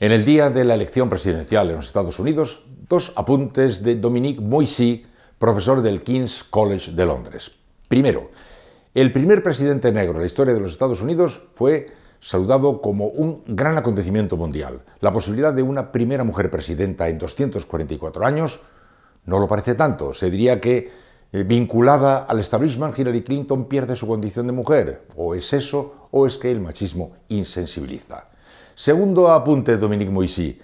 En el día de la elección presidencial en los Estados Unidos, dos apuntes de Dominique Moissy, profesor del King's College de Londres. Primero, el primer presidente negro en la historia de los Estados Unidos fue saludado como un gran acontecimiento mundial. La posibilidad de una primera mujer presidenta en 244 años no lo parece tanto. Se diría que eh, vinculada al establishment, Hillary Clinton pierde su condición de mujer. O es eso, o es que el machismo insensibiliza. Segundo apunte de Dominique Moisy.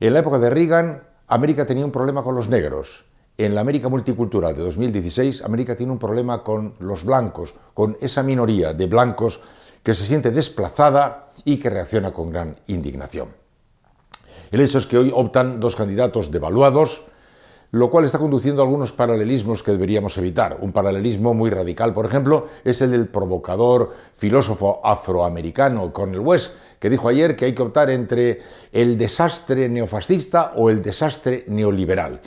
En la época de Reagan, América tenía un problema con los negros. En la América multicultural de 2016, América tiene un problema con los blancos, con esa minoría de blancos que se siente desplazada y que reacciona con gran indignación. El hecho es que hoy optan dos candidatos devaluados, lo cual está conduciendo a algunos paralelismos que deberíamos evitar. Un paralelismo muy radical, por ejemplo, es el del provocador filósofo afroamericano Cornel West, que dijo ayer que hay que optar entre el desastre neofascista o el desastre neoliberal.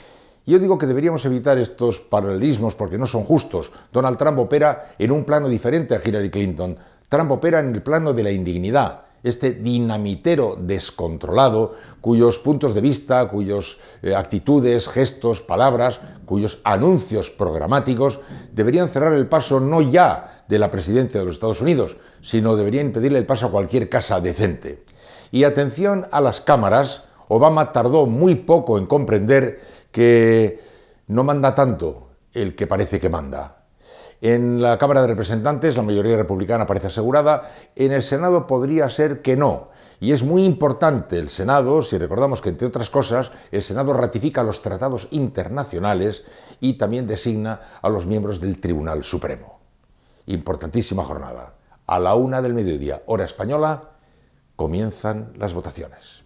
Yo digo que deberíamos evitar estos paralelismos porque no son justos. Donald Trump opera en un plano diferente a Hillary Clinton. Trump opera en el plano de la indignidad, este dinamitero descontrolado cuyos puntos de vista, cuyos eh, actitudes, gestos, palabras, cuyos anuncios programáticos deberían cerrar el paso no ya de la presidencia de los Estados Unidos, sino debería impedirle el paso a cualquier casa decente. Y atención a las cámaras, Obama tardó muy poco en comprender que no manda tanto el que parece que manda. En la Cámara de Representantes la mayoría republicana parece asegurada, en el Senado podría ser que no. Y es muy importante el Senado, si recordamos que entre otras cosas, el Senado ratifica los tratados internacionales y también designa a los miembros del Tribunal Supremo importantísima jornada. A la una del mediodía, hora española, comienzan las votaciones.